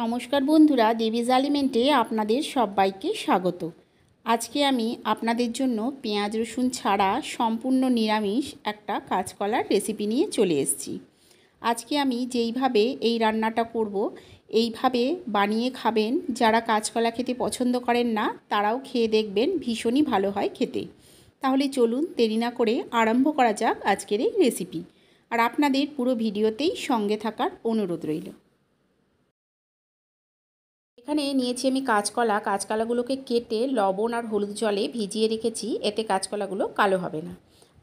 নমস্কার বন্ধুরা দেবী জালিমেন্টে আপনাদের সবাইকে স্বাগত আজকে আমি আপনাদের জন্য পেঁয়াজ রসুন ছাড়া সম্পূর্ণ নিরামিষ একটা কাঁচকলার রেসিপি নিয়ে চলে এসেছি আজকে আমি যেইভাবে এই রান্নাটা করব এইভাবে বানিয়ে খাবেন যারা কাঁচকলা খেতে পছন্দ করেন না তারাও খেয়ে দেখবেন ভীষণই ভালো হয় খেতে তাহলে চলুন দেরি না করে আরম্ভ করা যাক আজকের এই রেসিপি আর আপনাদের পুরো ভিডিওতেই সঙ্গে থাকার অনুরোধ রইল এখানে নিয়েছি আমি কাঁচকলা কাঁচকলাগুলোকে কেটে লবণ আর হলুদ জলে ভিজিয়ে রেখেছি এতে কাঁচকলাগুলো কালো হবে না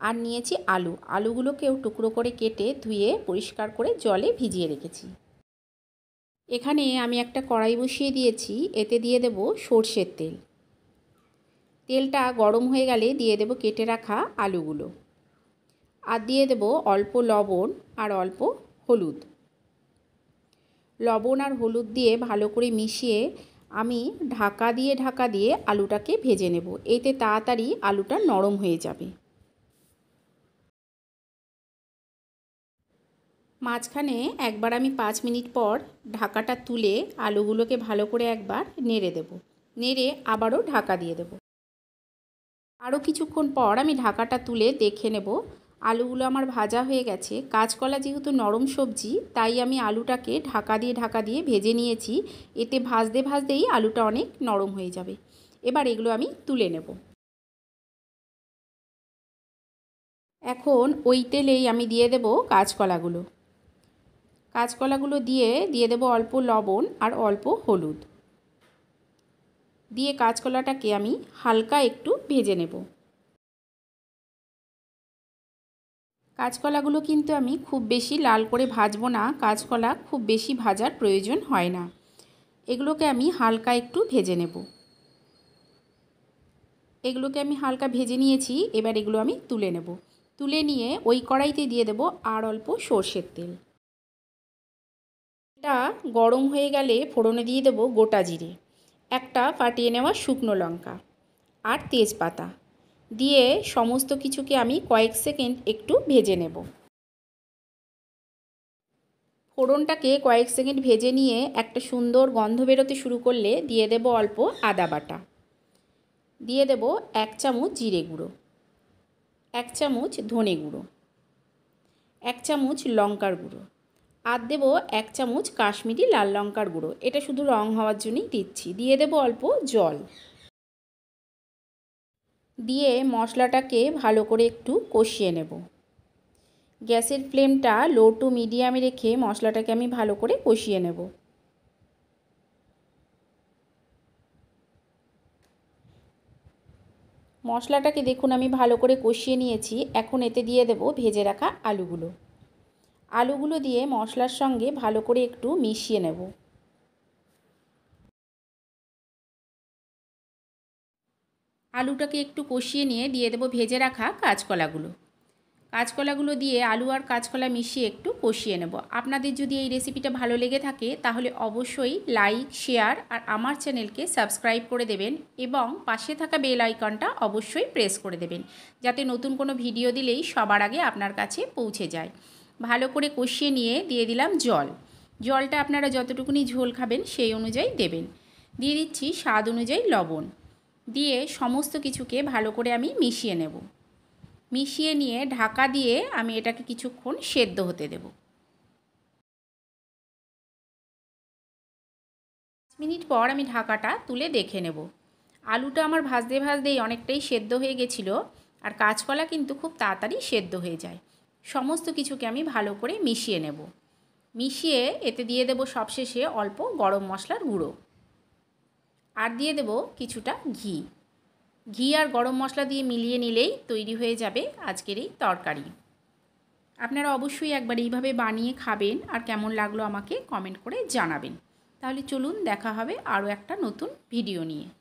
আর নিয়েছি আলু আলুগুলোকেও টুকরো করে কেটে ধুয়ে পরিষ্কার করে জলে ভিজিয়ে রেখেছি এখানে আমি একটা কড়াই বসিয়ে দিয়েছি এতে দিয়ে দেব সর্ষের তেল তেলটা গরম হয়ে গেলে দিয়ে দেব কেটে রাখা আলুগুলো আর দিয়ে দেব অল্প লবণ আর অল্প হলুদ লবণ আর হলুদ দিয়ে ভালো করে মিশিয়ে আমি ঢাকা দিয়ে ঢাকা দিয়ে আলুটাকে ভেজে নেব এতে তাড়াতাড়ি আলুটা নরম হয়ে যাবে মাঝখানে একবার আমি পাঁচ মিনিট পর ঢাকাটা তুলে আলুগুলোকে ভালো করে একবার নেড়ে দেব নেড়ে আবারও ঢাকা দিয়ে দেব আরও কিছুক্ষণ পর আমি ঢাকাটা তুলে দেখে নেব আলুগুলো আমার ভাজা হয়ে গেছে কাঁচকলা যেহেতু নরম সবজি তাই আমি আলুটাকে ঢাকা দিয়ে ঢাকা দিয়ে ভেজে নিয়েছি এতে ভাজতে ভাজতেই আলুটা অনেক নরম হয়ে যাবে এবার এগুলো আমি তুলে নেব এখন ওই তেলেই আমি দিয়ে দেব কাঁচকলাগুলো কাঁচকলাগুলো দিয়ে দিয়ে দেব অল্প লবণ আর অল্প হলুদ দিয়ে কাঁচকলাটাকে আমি হালকা একটু ভেজে নেব কাঁচকলাগুলো কিন্তু আমি খুব বেশি লাল করে ভাজবো না কাঁচকলা খুব বেশি ভাজার প্রয়োজন হয় না এগুলোকে আমি হালকা একটু ভেজে নেব এগুলোকে আমি হালকা ভেজে নিয়েছি এবার এগুলো আমি তুলে নেব তুলে নিয়ে ওই কড়াইতে দিয়ে দেব আর অল্প সর্ষের তেল এটা গরম হয়ে গেলে ফোড়নে দিয়ে দেব গোটা জিরে একটা ফাটিয়ে নেওয়া শুকনো লঙ্কা আর তেজপাতা দিয়ে সমস্ত কিছুকে আমি কয়েক সেকেন্ড একটু ভেজে নেব ফোড়নটাকে কয়েক সেকেন্ড ভেজে নিয়ে একটা সুন্দর গন্ধ বেরোতে শুরু করলে দিয়ে দেব অল্প আদা বাটা দিয়ে দেব এক চামচ জিরে গুঁড়ো এক চামচ ধনে গুঁড়ো এক চামচ লঙ্কার গুঁড়ো আর দেব এক চামচ কাশ্মীরি লাল লঙ্কার গুঁড়ো এটা শুধু রং হওয়ার জন্যই দিচ্ছি দিয়ে দেব অল্প জল দিয়ে মশলাটাকে ভালো করে একটু কষিয়ে নেব গ্যাসের ফ্লেমটা লো টু মিডিয়ামে রেখে মশলাটাকে আমি ভালো করে কষিয়ে নেব মশলাটাকে দেখুন আমি ভালো করে কষিয়ে নিয়েছি এখন এতে দিয়ে দেব ভেজে রাখা আলুগুলো আলুগুলো দিয়ে মশলার সঙ্গে ভালো করে একটু মিশিয়ে নেব আলুটাকে একটু কষিয়ে নিয়ে দিয়ে দেবো ভেজে রাখা কাঁচকলাগুলো কাঁচকলাগুলো দিয়ে আলু আর কাঁচকলা মিশিয়ে একটু কষিয়ে নেব আপনাদের যদি এই রেসিপিটা ভালো লেগে থাকে তাহলে অবশ্যই লাইক শেয়ার আর আমার চ্যানেলকে সাবস্ক্রাইব করে দেবেন এবং পাশে থাকা বেল আইকনটা অবশ্যই প্রেস করে দেবেন যাতে নতুন কোনো ভিডিও দিলেই সবার আগে আপনার কাছে পৌঁছে যায় ভালো করে কষিয়ে নিয়ে দিয়ে দিলাম জল জলটা আপনারা যতটুকুনি ঝোল খাবেন সেই অনুযায়ী দেবেন দিয়ে দিচ্ছি স্বাদ অনুযায়ী লবণ দিয়ে সমস্ত কিছুকে ভালো করে আমি মিশিয়ে নেব মিশিয়ে নিয়ে ঢাকা দিয়ে আমি এটাকে কিছুক্ষণ সেদ্ধ হতে দেব মিনিট পর আমি ঢাকাটা তুলে দেখে নেব আলুটা আমার ভাজতে ভাজতেই অনেকটাই সেদ্ধ হয়ে গেছিলো আর কাঁচকলা কিন্তু খুব তাড়াতাড়ি সেদ্ধ হয়ে যায় সমস্ত কিছুকে আমি ভালো করে মিশিয়ে নেব মিশিয়ে এতে দিয়ে দেব সবশেষে অল্প গরম মশলার গুঁড়ো আর দিয়ে দেব কিছুটা ঘি ঘি আর গরম মশলা দিয়ে মিলিয়ে নিলেই তৈরি হয়ে যাবে আজকের এই তরকারি আপনারা অবশ্যই একবার এইভাবে বানিয়ে খাবেন আর কেমন লাগলো আমাকে কমেন্ট করে জানাবেন তাহলে চলুন দেখা হবে আরও একটা নতুন ভিডিও নিয়ে